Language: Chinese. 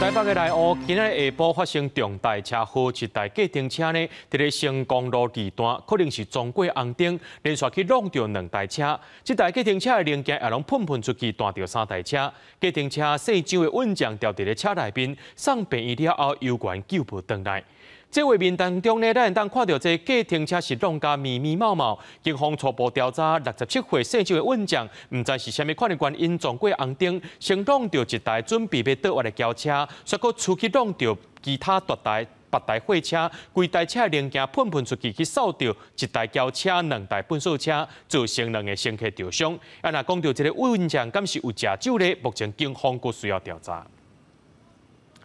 台北嘅大湖，今日下晡发生重大车祸，一台计程车呢，伫咧成功路地段，可能是撞过红灯，连续去撞着两台车。这台计程车嘅零件也拢喷喷出去，撞到三台车。计程车四周嘅稳将掉伫咧车内边，送便衣了后，医馆救护等待。这画面当中呢，咱当看到这过停车是弄加密密麻麻。警方初步调查，六十七岁姓周的运将，不知是虾米款的原因撞过红灯，先弄到一台准备要倒下的轿车，却佫初去弄到其他大台八台货车，规台车零件喷喷出去，去扫到一台轿车、两台喷扫车，造成两个乘客受伤。要那讲到这个运将，敢是有酒酒的，目前警方阁需要调查。